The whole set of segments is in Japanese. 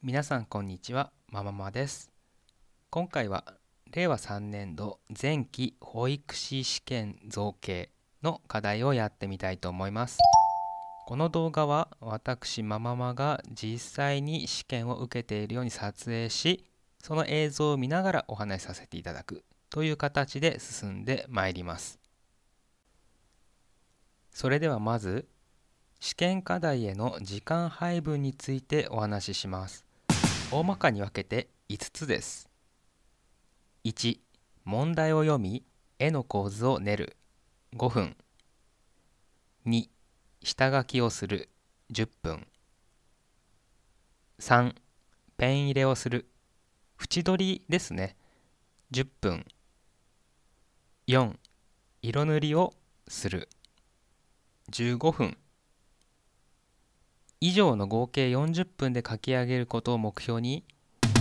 皆さんこんにちはマママです今回は令和3年度前期保育士試験造形の課題をやってみたいと思いますこの動画は私マママが実際に試験を受けているように撮影しその映像を見ながらお話しさせていただくという形で進んでまいりますそれではまず試験課題への時間配分についてお話しします大まかに分けて5つです。1問題を読み絵の構図を練る5分2下書きをする10分3ペン入れをする縁取りですね10分4色塗りをする15分以上の合計40分で書き上げることを目標に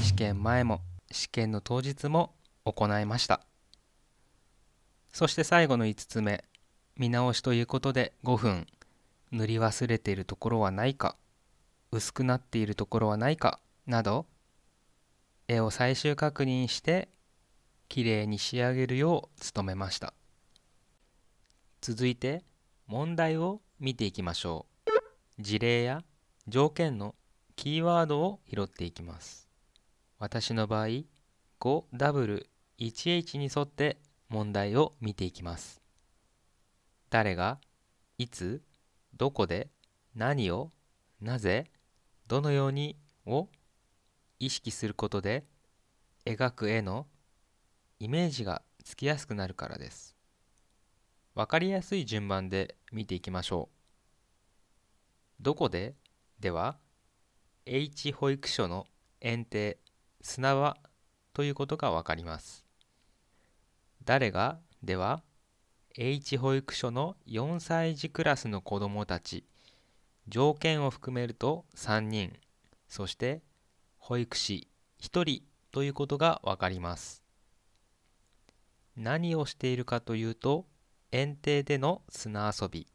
試験前も試験の当日も行いましたそして最後の5つ目見直しということで5分塗り忘れているところはないか薄くなっているところはないかなど絵を最終確認してきれいに仕上げるよう努めました続いて問題を見ていきましょう事例や条件のキーワードを拾っていきます。私の場合 5W1H に沿って問題を見ていきます。誰がいつどこで何をなぜどのようにを意識することで描く絵のイメージがつきやすくなるからです。わかりやすい順番で見ていきましょう。どこででは H 保育所の園庭砂場ということがわかります。誰がでは H 保育所の4歳児クラスの子どもたち条件を含めると3人そして保育士1人ということがわかります何をしているかというと園庭での砂遊び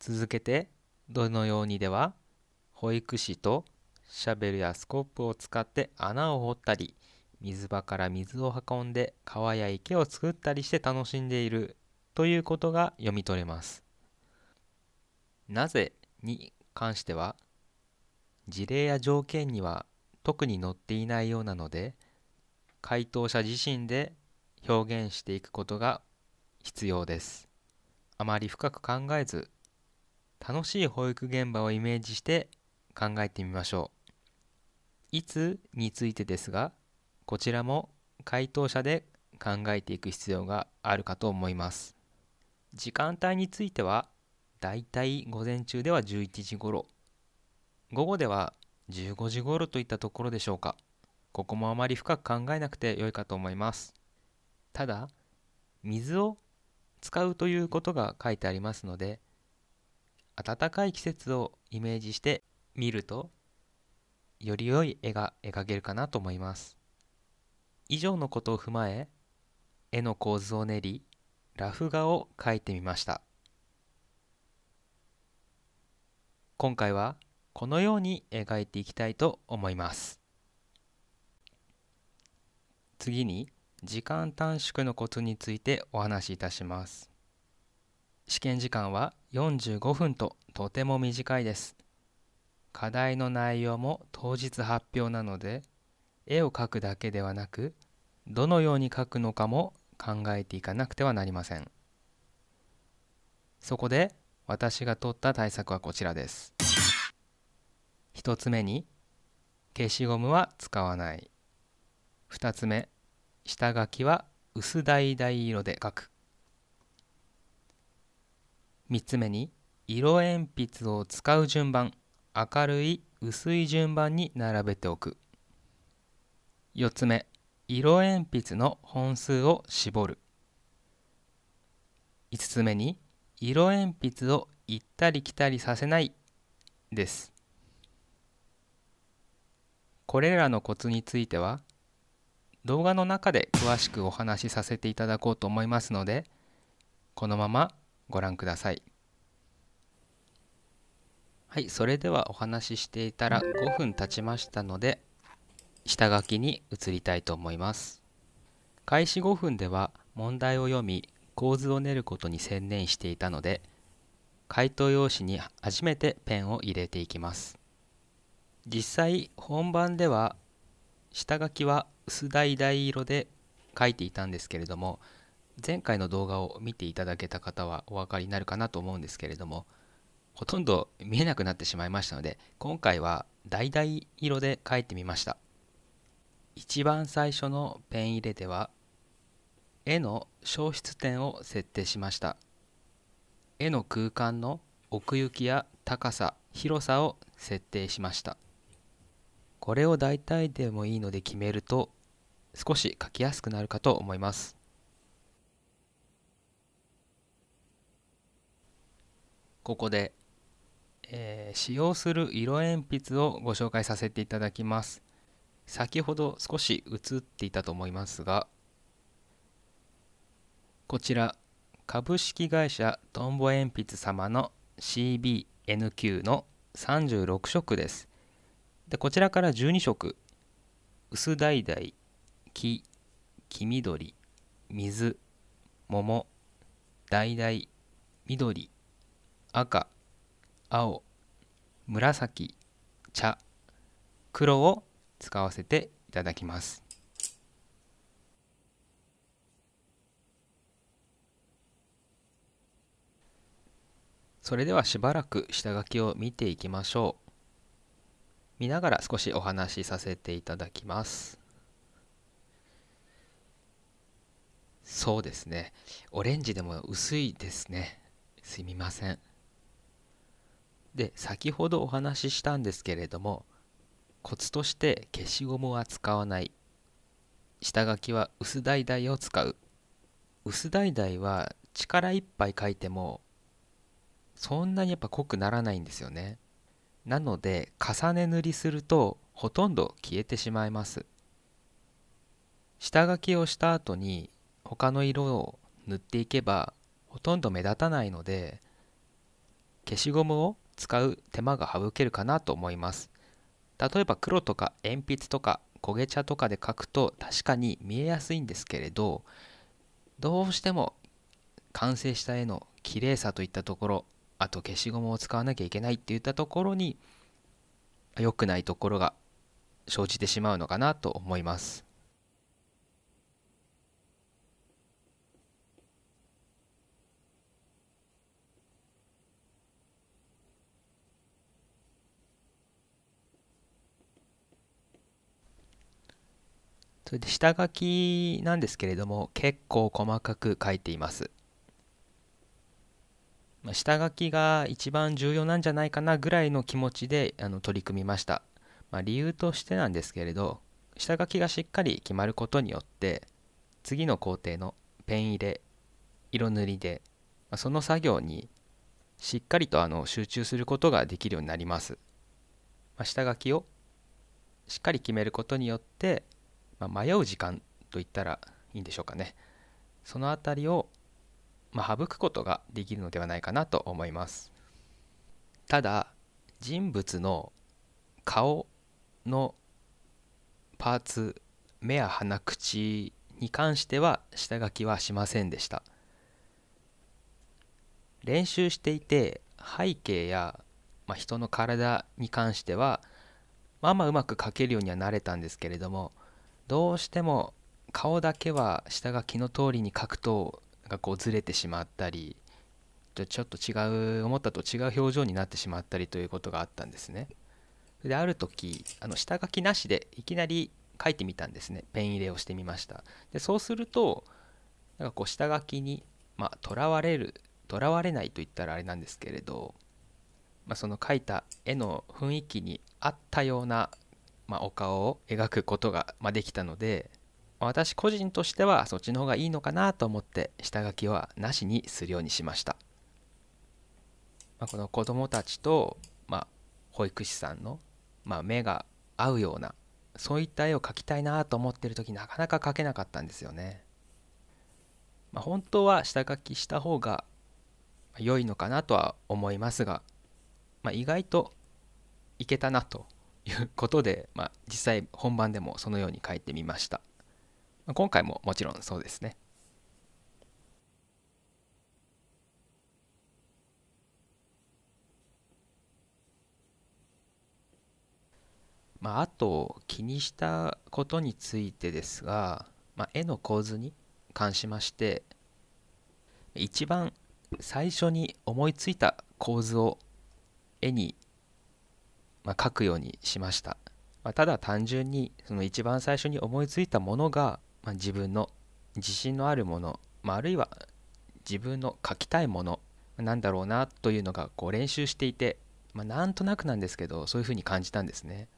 続けてどのようにでは保育士とシャベルやスコップを使って穴を掘ったり水場から水を運んで川や池を作ったりして楽しんでいるということが読み取れます。なぜに関しては事例や条件には特に載っていないようなので回答者自身で表現していくことが必要です。あまり深く考えず楽しい保育現場をイメージして考えてみましょういつについてですがこちらも回答者で考えていく必要があるかと思います時間帯についてはだいたい午前中では11時頃午後では15時頃といったところでしょうかここもあまり深く考えなくてよいかと思いますただ水を使うということが書いてありますので暖かい季節をイメージして見るとより良い絵が描けるかなと思います以上のことを踏まえ絵の構図を練りラフ画を描いてみました今回はこのように描いていきたいと思います次に時間短縮のコツについてお話しいたします試験時間は45分ととても短いです。課題の内容も当日発表なので、絵を描くだけではなく、どのように描くのかも考えていかなくてはなりません。そこで私が取った対策はこちらです。1つ目に消しゴムは使わない。2つ目下書きは薄橙色で描く。3つ目に色鉛筆を使う順番明るい薄い順番に並べておく4つ目色鉛筆の本数を絞る5つ目に色鉛筆を行ったり来たりさせないですこれらのコツについては動画の中で詳しくお話しさせていただこうと思いますのでこのままご覧くださいはいそれではお話ししていたら5分経ちましたので下書きに移りたいと思います開始5分では問題を読み構図を練ることに専念していたので回答用紙に初めてペンを入れていきます実際本番では下書きは薄橙色で書いていたんですけれども前回の動画を見ていただけた方はお分かりになるかなと思うんですけれどもほとんど見えなくなってしまいましたので今回は橙色で描いてみました一番最初のペン入れでは絵の消失点を設定しました絵の空間の奥行きや高さ広さを設定しましたこれを大体でもいいので決めると少し描きやすくなるかと思いますここで、えー、使用する色鉛筆をご紹介させていただきます先ほど少し映っていたと思いますがこちら株式会社トンボ鉛筆様の CBNQ の36色ですでこちらから12色薄橙黄黄緑水桃橙緑赤青紫茶黒を使わせていただきます。それではしばらく下書きを見ていきましょう。見ながら少しお話しさせていただきます。そうですね。オレンジでも薄いですね。すみません。で先ほどお話ししたんですけれどもコツとして消しゴムは使わない下書きは薄だいだいを使う薄だいだいは力いっぱい書いてもそんなにやっぱ濃くならないんですよねなので重ね塗りするとほとんど消えてしまいます下書きをした後に他の色を塗っていけばほとんど目立たないので消しゴムを使う手間が省けるかなと思います例えば黒とか鉛筆とか焦げ茶とかで書くと確かに見えやすいんですけれどどうしても完成した絵の綺麗さといったところあと消しゴムを使わなきゃいけないっていったところに良くないところが生じてしまうのかなと思います。それで下書きなんですけれども結構細かく書いています。まあ、下書きが一番重要なんじゃないかなぐらいの気持ちであの取り組みました。まあ、理由としてなんですけれど下書きがしっかり決まることによって次の工程のペン入れ色塗りで、まあ、その作業にしっかりとあの集中することができるようになります。まあ、下書きをしっかり決めることによってまあ、迷う時間と言ったらいいんでしょうかねその辺りを、まあ、省くことができるのではないかなと思いますただ人物の顔のパーツ目や鼻口に関しては下書きはしませんでした練習していて背景や、まあ、人の体に関してはまあまあうまく描けるようにはなれたんですけれどもどうしても顔だけは下書きの通りに書くとがこうずれてしまったりちょっと違う思ったと違う表情になってしまったりということがあったんですね。である時あの下書きなしでいきなり書いてみたんですねペン入れをしてみましたでそうするとなんかこう下書きにまと、らわれるとらわれないと言ったらあれなんですけれど、まあ、その書いた絵の雰囲気に合ったようなまあ、お顔を描くことが、まあ、できたので私個人としてはそっちの方がいいのかなと思って下書きはなしにするようにしました、まあ、この子どもたちと、まあ、保育士さんの、まあ、目が合うようなそういった絵を描きたいなと思ってる時なかなか描けなかったんですよね、まあ、本当は下書きした方が良いのかなとは思いますが、まあ、意外といけたなということで、まあ、実際本番でもそのように書いてみました。まあ、今回ももちろんそうですね。まあ、あと気にしたことについてですが、まあ、絵の構図に関しまして一番最初に思いついた構図を絵にま書くようにしました、まあ、ただ単純にその一番最初に思いついたものが、まあ、自分の自信のあるもの、まあ、あるいは自分の書きたいものなんだろうなというのがこう練習していて、まあ、なんとなくなんですけどそういうふうに感じたんですね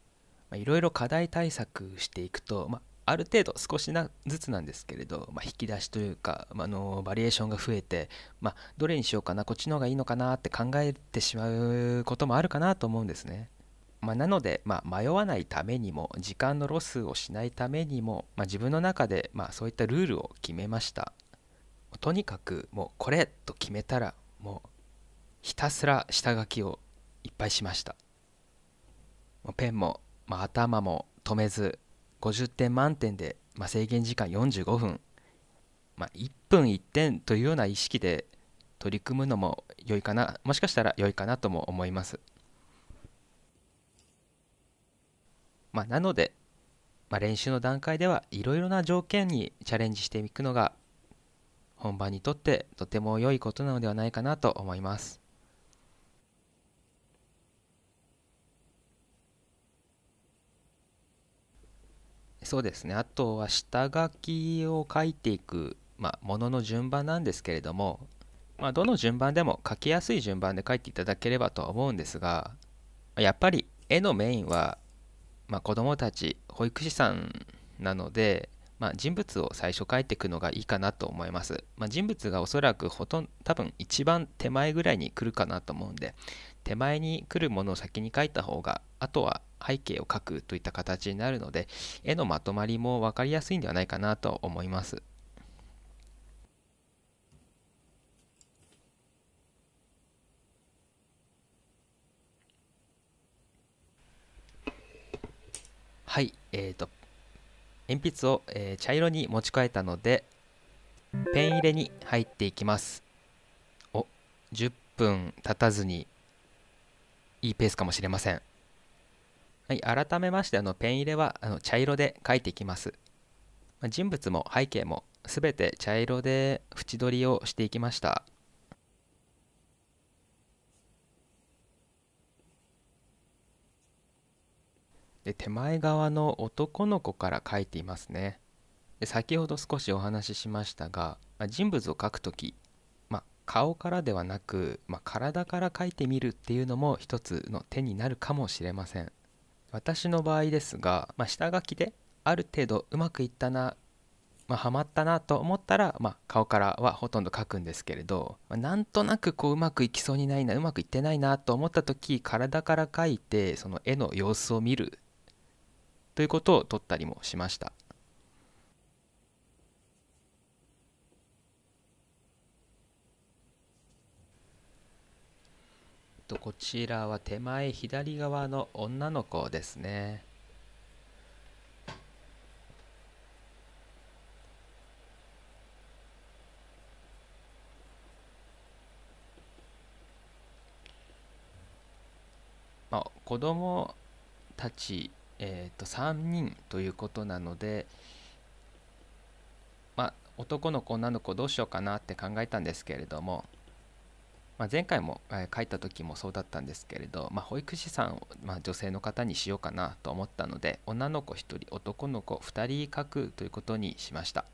いろいろ課題対策していくと、まあ、ある程度少しなずつなんですけれど、まあ、引き出しというか、まあのバリエーションが増えて、まあ、どれにしようかなこっちの方がいいのかなって考えてしまうこともあるかなと思うんですねまあ、なので、まあ、迷わないためにも時間のロスをしないためにも、まあ、自分の中で、まあ、そういったルールを決めましたとにかくもうこれと決めたらもうひたすら下書きをいっぱいしましたペンも、まあ、頭も止めず50点満点で、まあ、制限時間45分、まあ、1分1点というような意識で取り組むのも良いかなもしかしたら良いかなとも思いますまあ、なので、まあ、練習の段階ではいろいろな条件にチャレンジしていくのが本番にとってとても良いことなのではないかなと思います。そうですねあとは下書きを書いていく、まあ、ものの順番なんですけれども、まあ、どの順番でも書きやすい順番で書いていただければとは思うんですがやっぱり絵のメインはまあ、子どもたち保育士さんなので、まあ、人物を最初書いていくのがいいかなと思います、まあ、人物がおそらくほとんど多分一番手前ぐらいに来るかなと思うんで手前に来るものを先に書いた方があとは背景を書くといった形になるので絵のまとまりも分かりやすいんではないかなと思いますはいえーと、鉛筆を、えー、茶色に持ち替えたのでペン入れに入っていきますお10分経たずにいいペースかもしれませんはい改めましてあのペン入れはあの茶色で書いていきます、ま人物も背景もすべて茶色で縁取りをしていきましたで手前側の男の子から書いていますねで先ほど少しお話ししましたが、まあ、人物を描くとき、まあ、顔からではなく、まあ、体から描いてみるっていうのも一つの手になるかもしれません私の場合ですが、ま下書きである程度うまくいったなまあ、ハマったなと思ったら、まあ、顔からはほとんど描くんですけれど、まあ、なんとなくこううまくいきそうにないなうまくいってないなと思った時体から描いてその絵の様子を見るということを取ったりもしました。こちらは手前左側の女の子ですね。まあ、子供たちえー、と3人ということなので、まあ、男の子女の子どうしようかなって考えたんですけれども、まあ、前回も、えー、書いた時もそうだったんですけれど、まあ、保育士さんを、まあ、女性の方にしようかなと思ったので女の子1人男の子2人書くということにしました。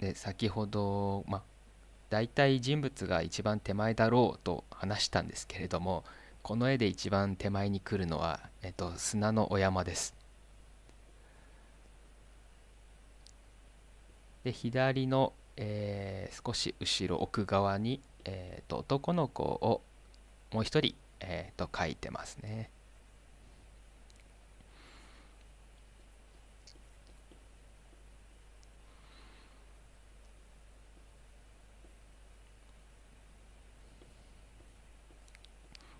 で先ほど、まあ、大体人物が一番手前だろうと話したんですけれどもこの絵で一番手前に来るのは、えっと、砂のお山です。で左の、えー、少し後ろ奥側に、えーと、男の子をもう一人、えーと、と書いてますね。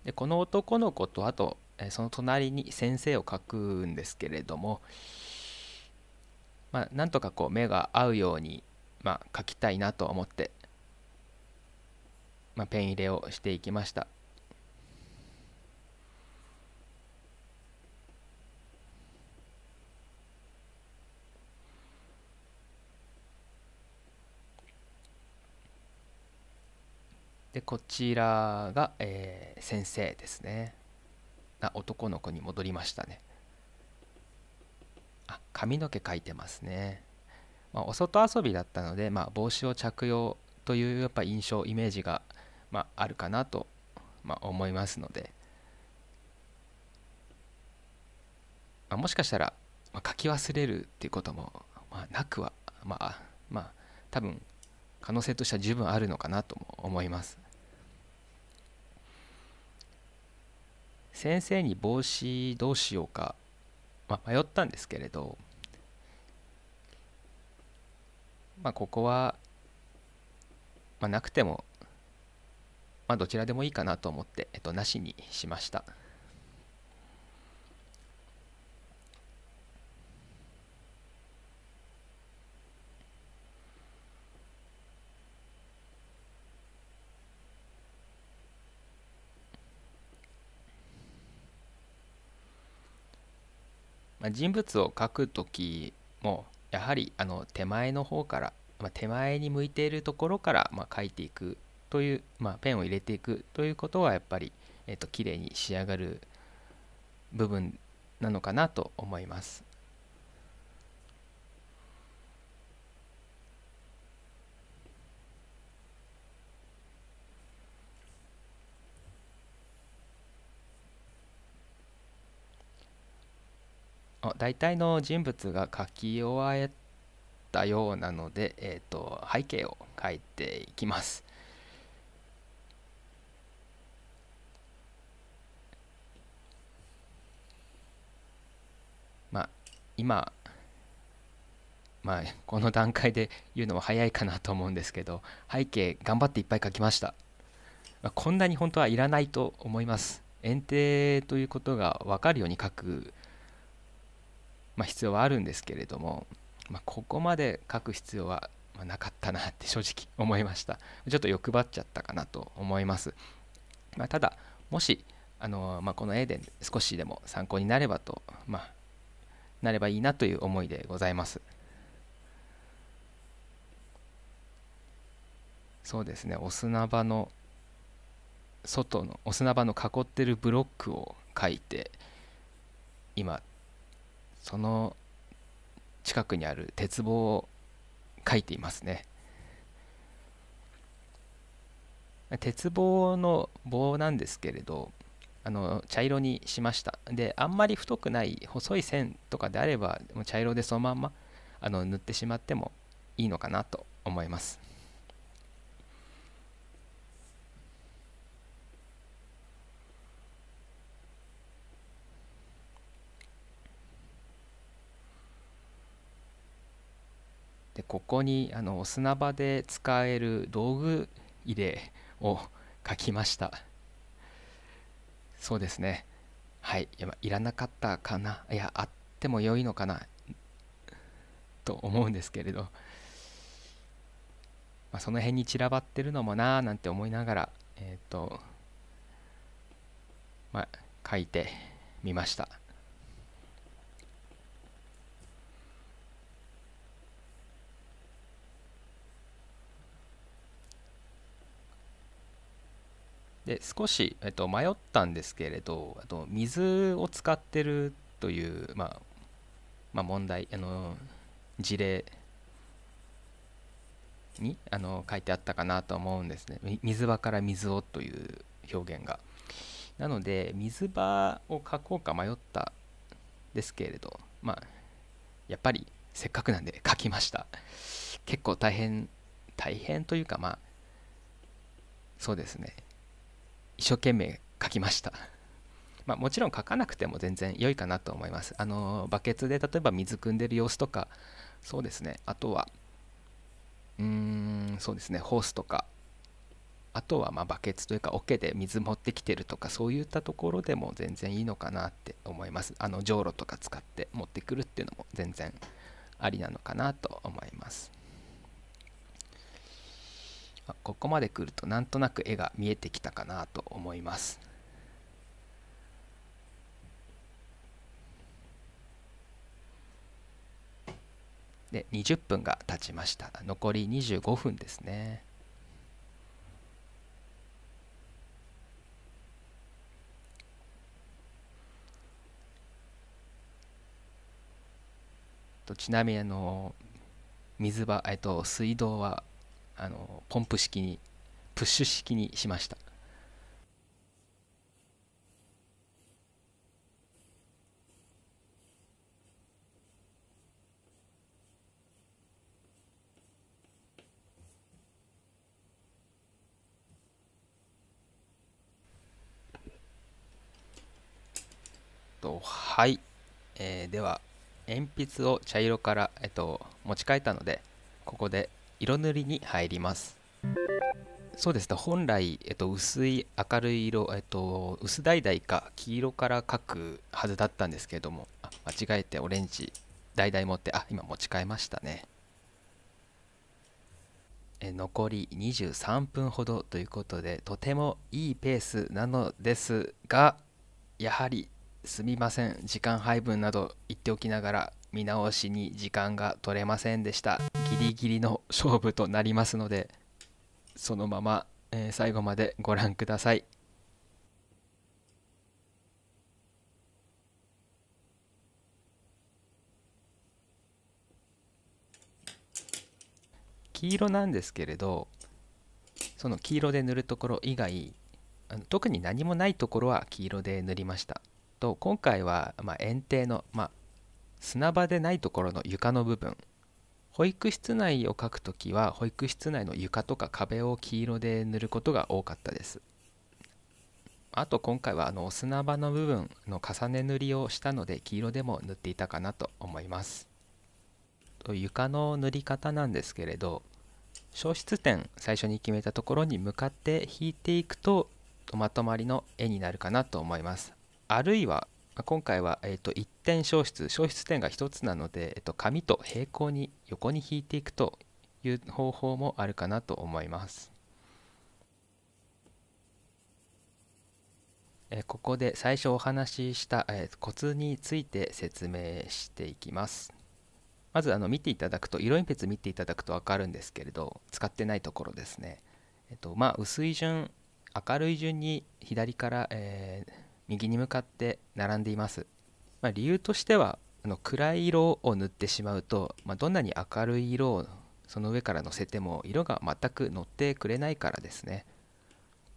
でこの男の子とあと、えその隣に先生を書くんですけれども、まあ、なんとかこう目が合うように、まあ、書きたいなと思って、まあ、ペン入れをしていきました。でこちらが、えー、先生ですねあ男の子に戻りましたねあ髪の毛描いてますね、まあ、お外遊びだったので、まあ、帽子を着用というやっぱ印象イメージが、まあ、あるかなと、まあ、思いますので、まあ、もしかしたら、まあ、書き忘れるっていうことも、まあ、なくはまあまあ多分可能性としては十分あるのかなとも思います。先生に帽子どうしようか、まあ、迷ったんですけれど、まあ、ここは、まあ、なくても、まあ、どちらでもいいかなと思って、えっと、なしにしました。まあ、人物を描く時もやはりあの手前の方から、まあ、手前に向いているところからまあ描いていくという、まあ、ペンを入れていくということはやっぱり、えっと綺麗に仕上がる部分なのかなと思います。大体の人物が書き終えたようなので、えーと、背景を書いていきます。まあ、今、まあ、この段階で言うのは早いかなと思うんですけど背景頑張っていっぱい書きました、まあ、こんなに本当はいらないと思います園庭ということが分かるように書くまあ、必要はあるんですけれども、まあ、ここまで書く必要はなかったなって 正直思いましたちょっと欲張っちゃったかなと思います、まあ、ただもしあの、まあ、この絵で少しでも参考になればと、まあ、なればいいなという思いでございますそうですねお砂場の外のお砂場の囲ってるブロックを書いて今その近くにある鉄棒を書いていますね鉄棒の棒なんですけれどあの茶色にしましたであんまり太くない細い線とかであれば茶色でそのまんまあの塗ってしまってもいいのかなと思いますでここにあの砂場で使える道具入れを書きましたそうですねはいいやいらなかったかないやあっても良いのかなと思うんですけれど、まあ、その辺に散らばってるのもなーなんて思いながらえっ、ー、とまあ書いてみました。で少し、えっと、迷ったんですけれどあと水を使ってるという、まあ、まあ、問題あの事例にあの書いてあったかなと思うんですね水場から水をという表現がなので水場を書こうか迷ったですけれどまあやっぱりせっかくなんで書きました結構大変大変というかまあそうですね一生懸命書きました まあ、もちろん書かなくても全然良いかなと思います。あのバケツで例えば水汲んでる様子とか、そうですね、あとは、うーん、そうですね、ホースとか、あとはまバケツというか桶で水持ってきてるとか、そういったところでも全然いいのかなって思います。あの、じょうろとか使って持ってくるっていうのも全然ありなのかなと思います。ここまで来るとなんとなく絵が見えてきたかなと思います。で20分が経ちました残り25分ですねちなみにあの水場、えっと、水道はあのポンプ式にプッシュ式にしましたとはい、えー、では鉛筆を茶色から、えっと、持ち替えたのでここで色塗りに入りますそうですね本来、えっと、薄い明るい色、えっと、薄橙か黄色から描くはずだったんですけれどもあ間違えてオレンジ橙持ってあ今持ち替えましたねえ残り23分ほどということでとてもいいペースなのですがやはりすみません時間配分など言っておきながら見直しに時間が取れませんでしたギリギリの勝負となりますのでそのまま、えー、最後までご覧ください黄色なんですけれどその黄色で塗るところ以外あの特に何もないところは黄色で塗りましたと今回は、まあ、園庭の、まあ、砂場でないところの床の部分保育室内を描くときは保育室内の床とか壁を黄色で塗ることが多かったですあと今回はあの砂場の部分の重ね塗りをしたので黄色でも塗っていたかなと思います床の塗り方なんですけれど消失点最初に決めたところに向かって引いていくとまとまりの絵になるかなと思いますあるいは今回は、えー、と1点消失消失点が1つなので、えー、と紙と平行に横に引いていくという方法もあるかなと思います。えー、ここで最初お話しした、えー、コツについて説明していきます。まずあの見ていただくと色鉛筆見ていただくと分かるんですけれど使ってないところですね。えっ、ー、とまあ、薄い順明るい順に左から、えー、右に向かって並んでいます、まあ、理由としてはあの暗い色を塗ってしまうと、まあ、どんなに明るい色をその上から乗せても色が全く乗ってくれないからですね、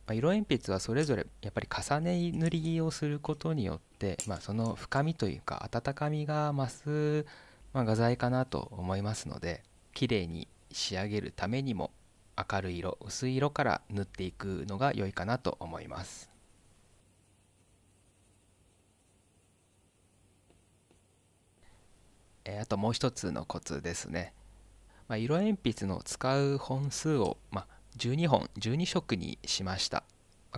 まあ、色鉛筆はそれぞれやっぱり重ね塗りをすることによって、まあ、その深みというか温かみが増す、ま画材かなと思いますので綺麗に仕上げるためにも明るい色薄い色から塗っていくのが良いかなと思いますえー、あともう一つのコツですね、まあ、色鉛筆の使う本数を、まあ、12本12色にしました、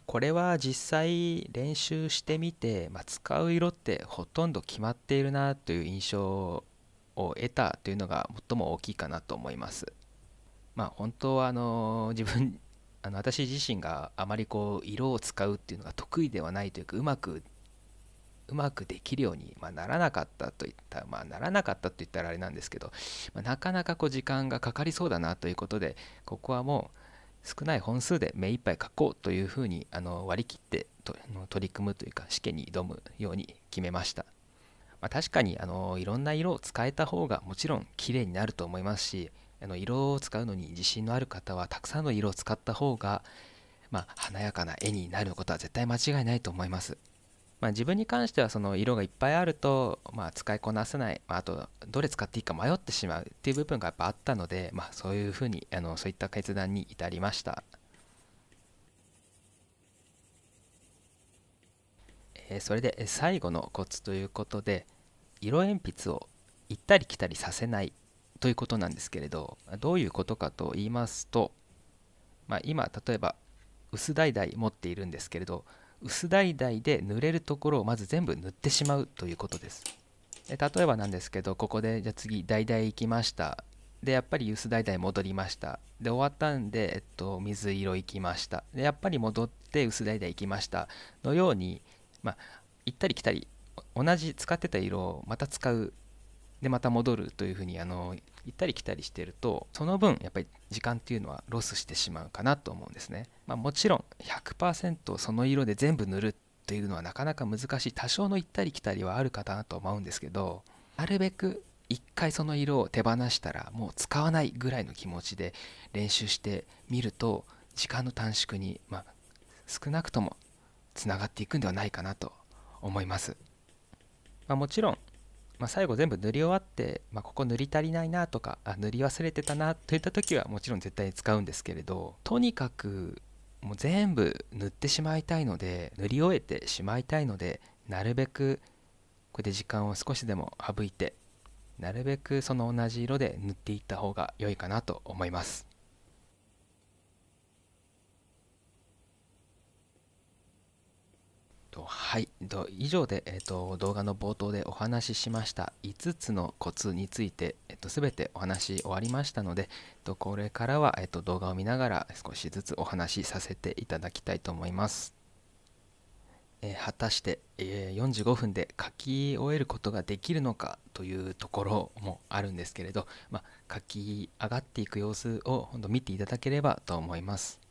これは実際練習してみて、まあ、使う色ってほとんど決まっているなという印象を得たというのが最も大きいかなと思いますまあ本当はあの自分あの私自身があまりこう色を使うっていうのが得意ではないというかうまくうまくできるように、まあ、ならなかったといった、まあ、ならなかったといったらあれなんですけど、まあ、なかなかこう時間がかかりそうだなということでここはもう少ない本数で目いっぱい書こうというふうにあの割り切ってと取り組むというか試験に挑むように決めました、まあ、確かにあのいろんな色を使えた方がもちろん綺麗になると思いますしあの色を使うのに自信のある方はたくさんの色を使った方が、まあ、華やかな絵になることは絶対間違いないと思いますまあ、自分に関してはその色がいっぱいあると、まあ、使いこなせない、まあ、あとどれ使っていいか迷ってしまうっていう部分がやっぱあったので、まあ、そういうふうにあのそういった決断に至りました、えそれで最後のコツということで色鉛筆を行ったり来たりさせないということなんですけれどどういうことかと言いますと、まあ、今例えば薄橙持っているんですけれど薄橙で塗れるところをまず全部塗ってしまうということです例えばなんですけどここでじゃあ次橙行きましたでやっぱり薄橙戻りましたで終わったんで、えっと、水色行きましたでやっぱり戻って薄橙行きましたのように、まあ、行ったり来たり同じ使ってた色をまた使うでまた戻るというふうにあの行ったり来たりしてるとその分やっぱり時間っていうのはロスしてしまうかなと思うんですね、まあ、もちろん100%その色で全部塗るというのはなかなか難しい多少の行ったり来たりはあるかなと思うんですけどなるべく一回その色を手放したらもう使わないぐらいの気持ちで練習してみると時間の短縮に、まあ、少なくともつながっていくんではないかなと思います、まあ、もちろんまあ、最後全部塗り終わって、まあ、ここ塗り足りないなとかあ塗り忘れてたなといった時はもちろん絶対に使うんですけれどとにかくもう全部塗ってしまいたいので塗り終えてしまいたいのでなるべくこれで時間を少しでも省いてなるべくその同じ色で塗っていった方が良いかなと思いますとはい、以上で、えーと、動画の冒頭でお話ししました5つのコツについて、えーと、全てお話し終わりましたので、えー、とこれからは、えーと動画を見ながら少しずつお話しさせていただきたいと思います。えー、果たして、えー、45分で書き終えることができるのかというところもあるんですけれど、まあ、書き上がっていく様子を見ていただければと思います。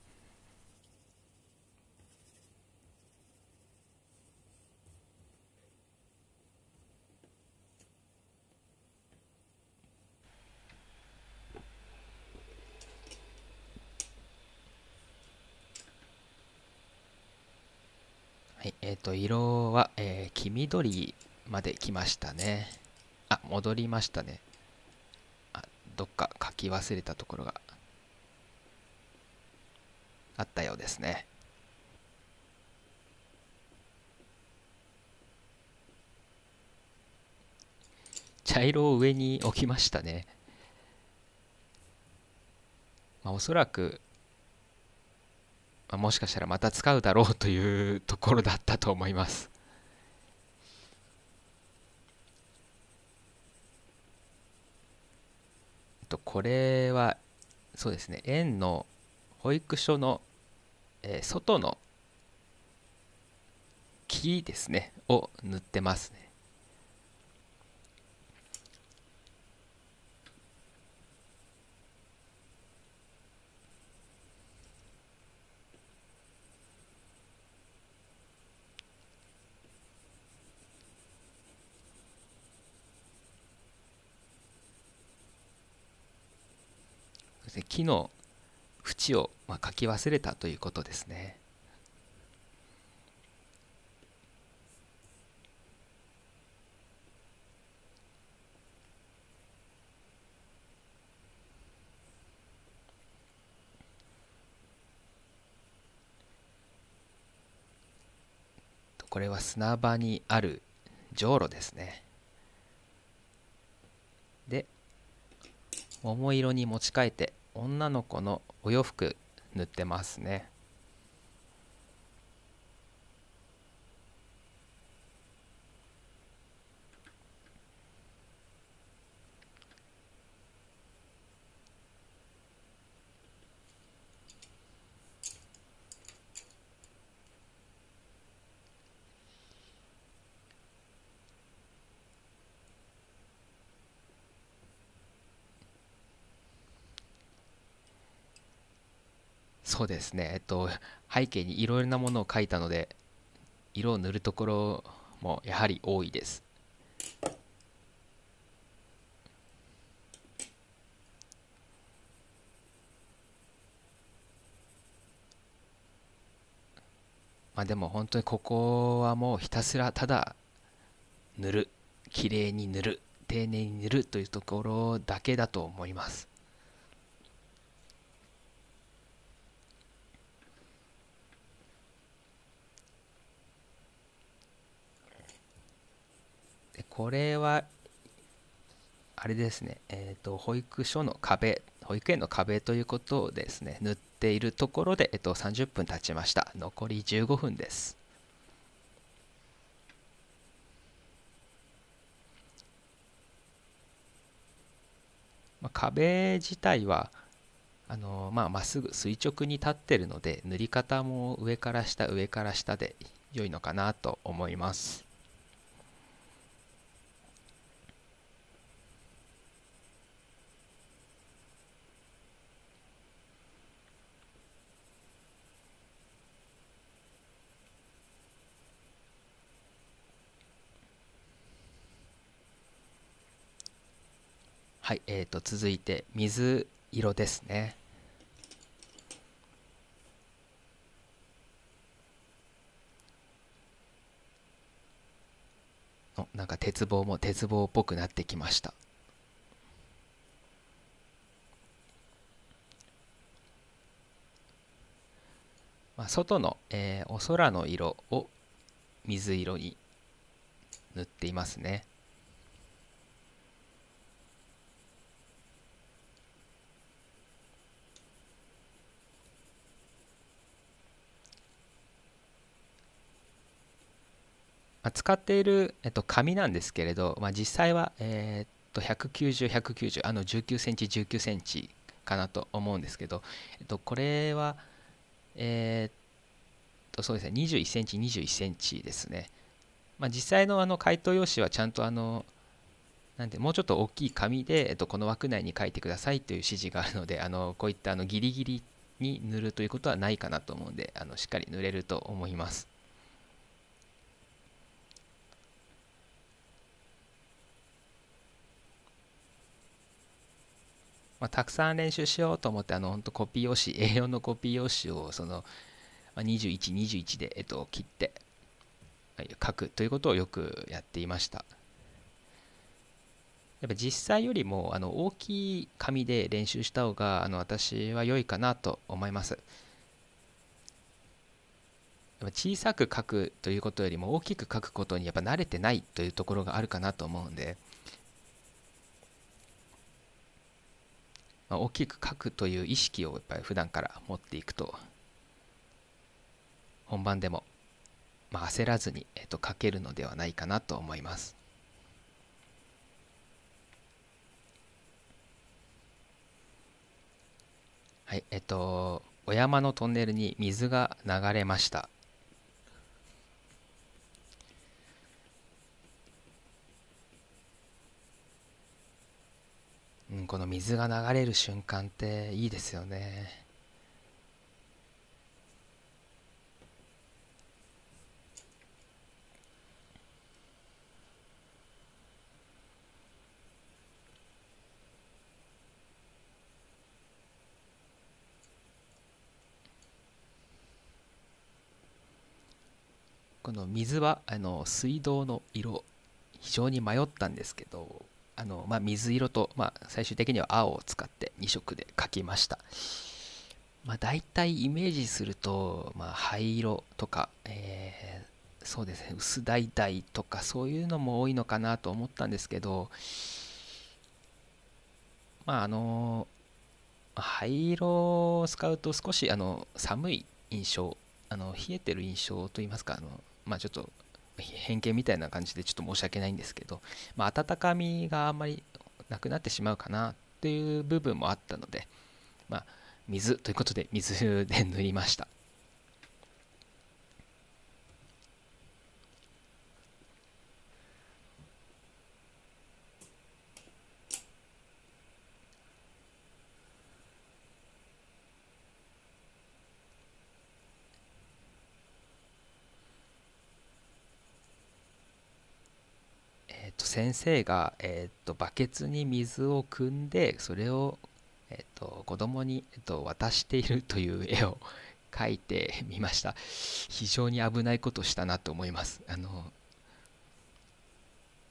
はい、えっ、ー、と、色は、えー、黄緑まで来ましたね。あ、戻りましたね。あ、どっか書き忘れたところがあったようですね。茶色を上に置きましたね。まあ、おそらくもしかしたらまた使うだろうというところだったと思います。とこれはそうですね園の保育所の、えー、外の木ですねを塗ってますねですね木の縁を、まあ、書き忘れたということですね。これは砂場にあるじょうろですねで桃色に持ち替えて女の子のお洋服塗ってますねそうですね、えっと、背景にいろいろなものを描いたので色を塗るところもやはり多いですまあでも本当にここはもうひたすらただ塗る綺麗に塗る丁寧に塗るというところだけだと思いますこれはあれですね、えーと、保育所の壁保育園の壁ということをですね塗っているところで、えっ、ー、と、30分経ちました残り15分ですまあ、壁自体はあのまあ、まっすぐ垂直に立ってるので塗り方も上から下上から下で良いのかなと思います。はい、えー、と続いて水色ですね。おなんか鉄棒も鉄棒っぽくなってきました。まあ、外の、えお空の色を水色に塗っていますね。使っている、えっと、紙なんですけれど、まあ、実際は、えー、っと190、190、あの19センチ、19センチかなと思うんですけど、えっと、これは、えー、っと、そうですね、21センチ、21センチですね。まあ、実際のあの回答用紙はちゃんとあの、なんでもうちょっと大きい紙で、えっと、この枠内に書いてくださいという指示があるので、あのこういったあのギリギリに塗るということはないかなと思うんで、あのしっかり塗れると思います。まあ、たくさん練習しようと思ってあの本当コピー用紙 A4 のコピー用紙をその2121 21で、えっと、切って書くということをよくやっていましたやっぱ実際よりもあの大きい紙で練習した方があの私は良いかなと思います小さく書くということよりも大きく書くことにやっぱ慣れてないというところがあるかなと思うんでまあ、大きく書くという意識をやっぱり普段から持っていくと本番でも、まあ、焦らずに、えっと、書けるのではないかなと思います。はい、えっと、お山のトンネルに水が流れました。うん、この水が流れる瞬間っていいですよね。この水はあの水道の色非常に迷ったんですけどあの、まあ、水色と、まあ、最終的には青を使って2色で描きました。まあ、大体イメージすると、まあ、灰色とか、えー、そうですね薄大々とかそういうのも多いのかなと思ったんですけどまああの灰色を使うと少しあの寒い印象あの冷えてる印象といいますかあの、まあ、ちょっと偏見みたいな感じでちょっと申し訳ないんですけど、まあ、温かみがあんまりなくなってしまうかなっていう部分もあったので、まあ、水ということで水で塗りました。先生が、えーと、とバケツに水を汲んでそれを、えーと、と子供に、えーと、と渡しているという絵を描いてみ ました非常に危ないことしたなと思いますあの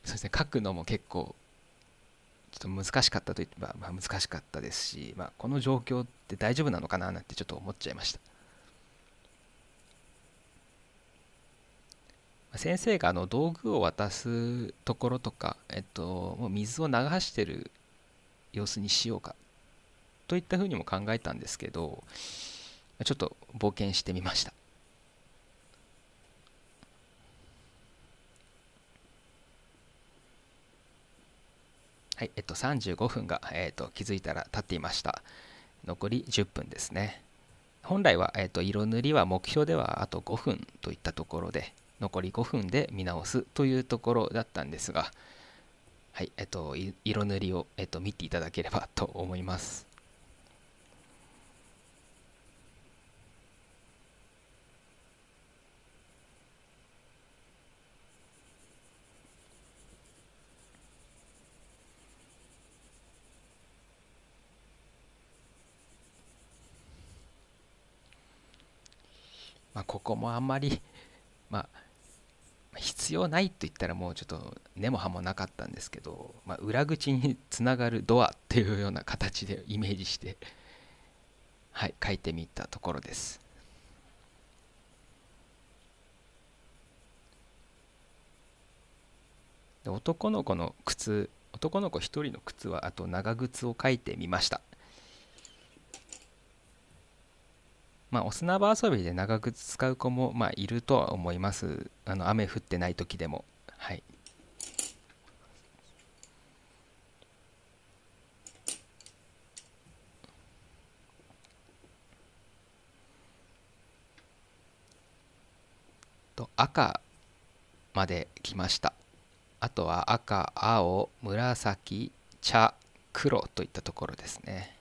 そうですね描くのも結構ちょっと難しかったといえば、まあ、難しかったですし、まあ、この状況って大丈夫なのかななんてちょっと思っちゃいました先生があの道具を渡すところとか、えっと、もう水を流してる様子にしようかといったふうにも考えたんですけどちょっと冒険してみました。はい、えっと、35分が、えっと、気づいたら経っていました。残り10分ですね。本来は、えっと、色塗りは目標ではあと5分といったところで、残り5分で見直すというところだったんですが、はいえっと、色塗りを、えっと、見ていただければと思います。まあ、ここもあんまり、まあ、必要ないと言ったらもうちょっと根も葉もなかったんですけど、まあ、裏口につながるドアっていうような形でイメージしてはい書いてみたところです男の子の靴男の子1人の靴はあと長靴を書いてみましたまあ、お砂場遊びで長く使う子も、まあ、いるとは思います。あの雨降ってない時でも。はい。と赤まで来ました。あとは赤、青、紫、茶、黒といったところですね。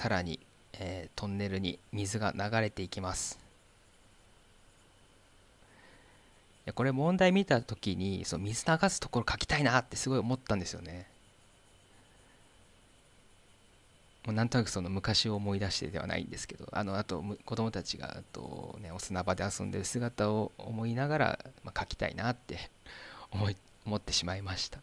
さらに、えー、トンネルに水が流れていきますこれ問題見た時にその水流すところ書きたいなってすごい思ったんですよねもうなんとなくその昔を思い出してではないんですけどあのあと子供たちがと、ね、お砂場で遊んでる姿を思いながら、まあ、書きたいなって思い思ってしまいました。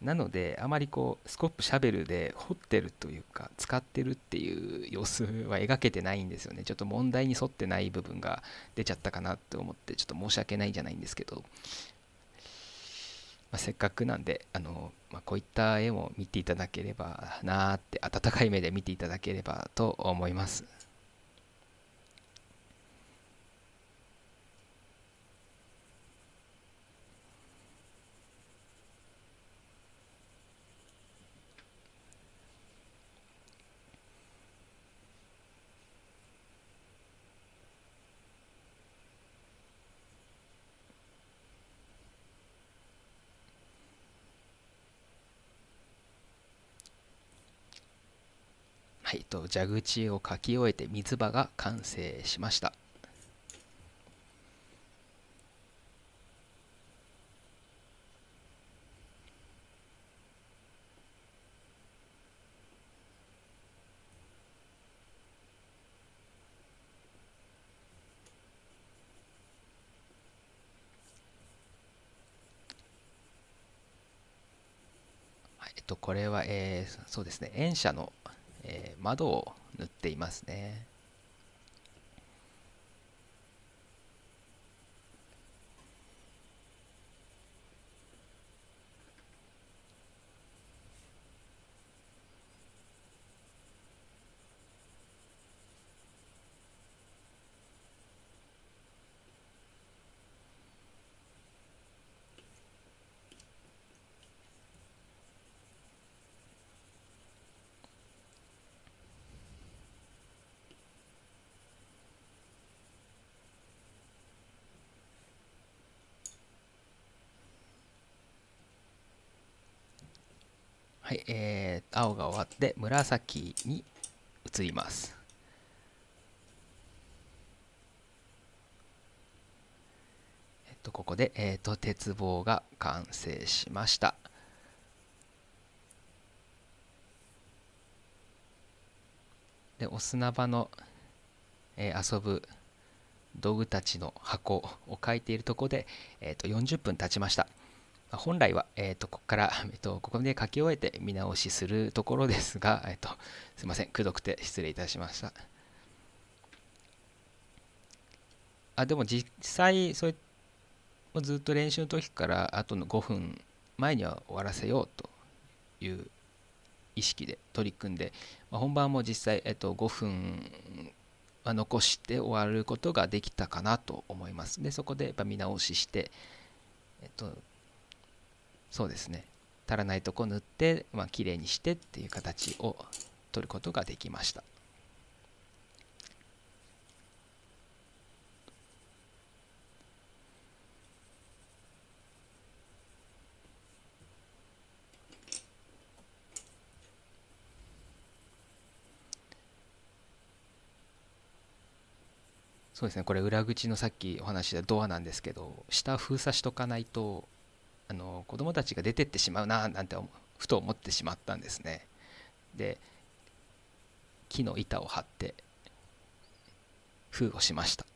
なのであまりこうスコップシャベルで掘ってるというか使ってるっていう様子は描けてないんですよねちょっと問題に沿ってない部分が出ちゃったかなと思ってちょっと申し訳ないんじゃないんですけど、まあ、せっかくなんであの、まあ、こういった絵も見ていただければなーって温かい目で見ていただければと思います。蛇口を書き終えて水場が完成しました。これは、えー、そうですね、園舎のえー、窓を塗っていますね。はい、えー、青が終わって紫に移ります。えっと、ここで、えっ、ー、と、鉄棒が完成しました。で、お砂場の、えー、遊ぶ道具たちの箱を書いているところで、えっ、ー、と、40分経ちました。本来は、えーと、ここから、えーと、ここで書き終えて見直しするところですが、えーと、とすいません、くどくて失礼いたしました。あでも実際、それずっと練習の時からあとの5分前には終わらせようという意識で取り組んで、まあ、本番も実際、えー、と5分は残して終わることができたかなと思います。で、そこでやっぱ見直しして、えっ、ー、とそうですね足らないとこ塗って、まあ綺麗にしてっていう形を取ることができましたそうですねこれ裏口のさっきお話したドアなんですけど下封鎖しとかないとあの子どもたちが出てってしまうななんてふと思ってしまったんですね。で木の板を張って封をしました。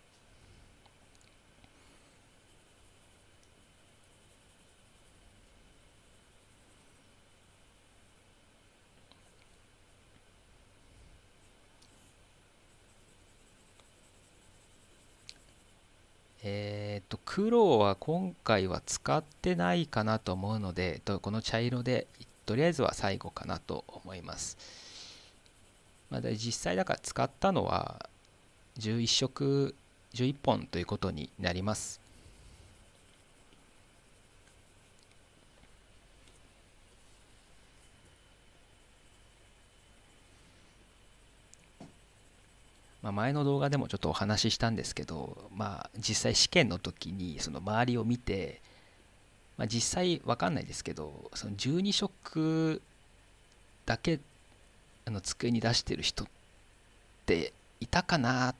黒は今回は使ってないかなと思うのでこの茶色でとりあえずは最後かなと思います、まだ実際だから使ったのは11色11本ということになりますまあ、前の動画でもちょっとお話ししたんですけど、まあ、実際試験の時にその周りを見て、まあ、実際わかんないですけどその12色だけあの机に出してる人っていたかな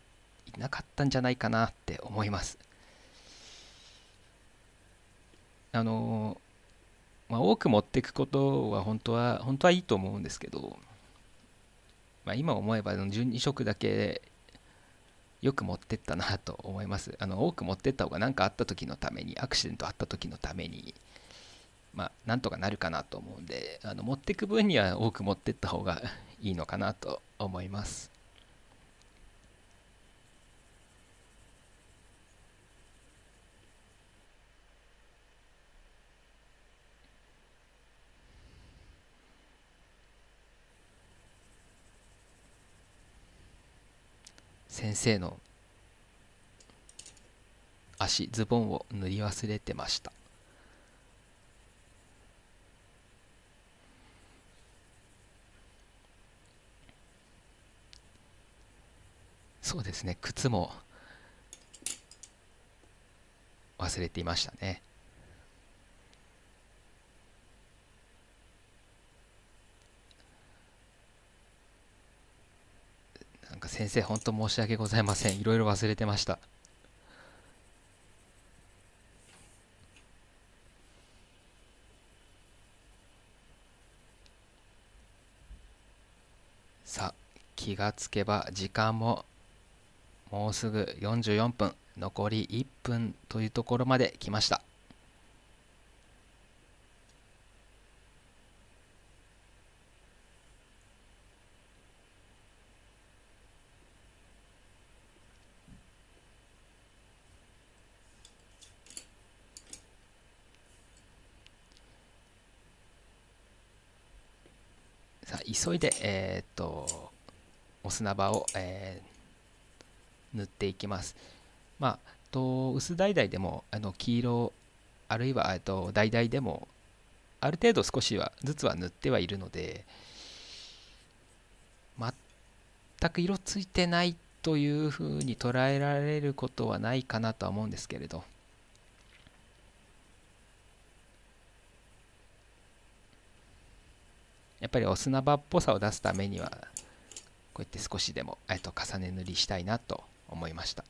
いなかったんじゃないかなって思います。あのまあ、多く持っていくことは本当は本当はいいと思うんですけど、まあ、今思えば12色だけよく持ってったなと思います あの多く持ってった方が何かあった時のためにアクシデントあった時のためにまあなんとかなるかなと思うんであの持ってく分には多く持ってった方がいいのかなと思います先生の足ズボンを塗り忘れてましたそうですね靴も忘れていましたねんか先生本当申し訳ございませんいろいろ忘れてましたさあ気がつけば時間ももうすぐ44分残り1分というところまで来ました急いで、えー、っとお砂場を、えー、塗っていきます。まあ、と薄橙でもあの黄色あるいはと橙でもある程度少しはずつは塗ってはいるので全く色ついてないというふうに捉えられることはないかなとは思うんですけれどやっぱりお砂場っぽさを出すためにはこうやって少しでも、えっと、重ね塗りしたいなと思いました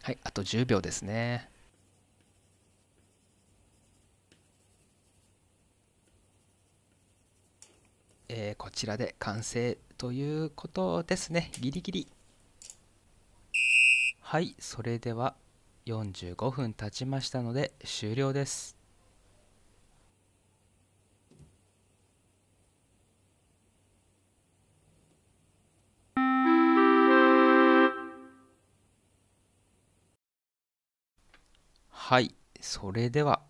はいあと10秒ですねえー、こちらで完成ということですねギリギリはいそれでは45分経ちましたので終了ですはい、それでは、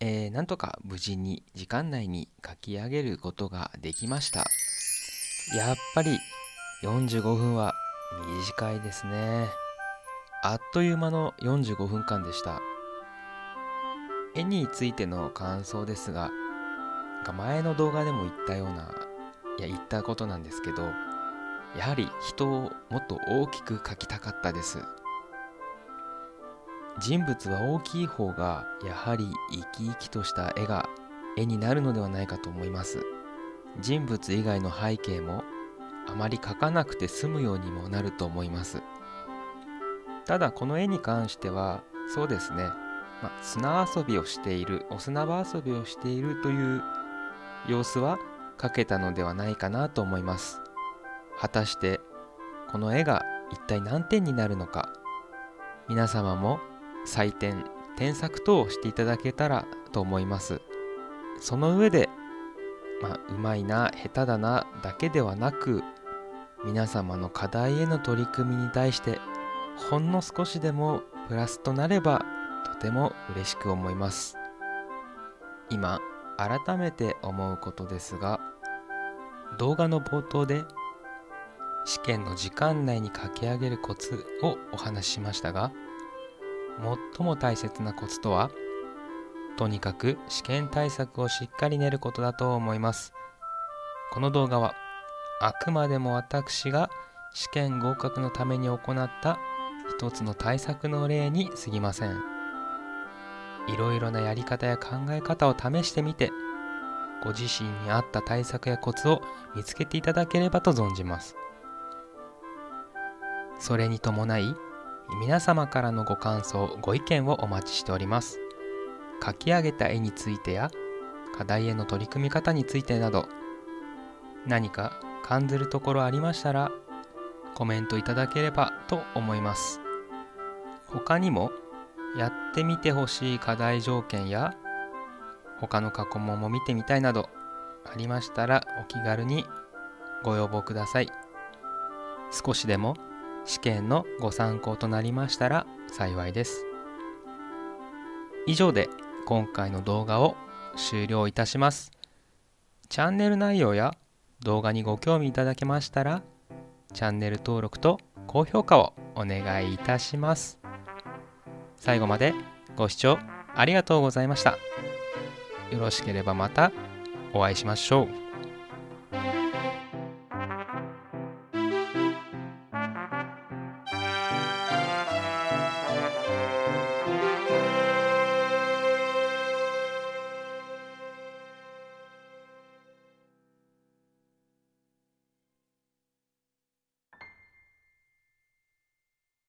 えー、なんとか無事に時間内に書き上げることができました。やっぱり45分は短いですね。あっという間の45分間でした。絵についての感想ですが、前の動画でも言ったような、いや言ったことなんですけど、やはり人をもっと大きく描きたかったです。人物は大きい方がやはり生き生きとした絵が絵になるのではないかと思います人物以外の背景もあまり描かなくて済むようにもなると思いますただこの絵に関してはそうですね、まあ、砂遊びをしているお砂場遊びをしているという様子は描けたのではないかなと思います果たしてこの絵が一体何点になるのか皆様も採点添削等をしていただけたらと思いますその上でまあうまいな下手だなだけではなく皆様の課題への取り組みに対してほんの少しでもプラスとなればとても嬉しく思います今改めて思うことですが動画の冒頭で試験の時間内に書き上げるコツをお話ししましたが最も大切なコツとはとにかく試験対策をしっかり練ることだと思いますこの動画はあくまでも私が試験合格のために行った一つの対策の例に過ぎませんいろいろなやり方や考え方を試してみてご自身に合った対策やコツを見つけていただければと存じますそれに伴い皆様からのご感想ご意見をお待ちしております書き上げた絵についてや課題への取り組み方についてなど何か感じるところありましたらコメントいただければと思います他にもやってみてほしい課題条件や他の過去問も見てみたいなどありましたらお気軽にご要望ください少しでも試験のご参考となりましたら幸いです。以上で今回の動画を終了いたします。チャンネル内容や動画にご興味いただけましたらチャンネル登録と高評価をお願いいたします。最後までご視聴ありがとうございました。よろしければまたお会いしましょう。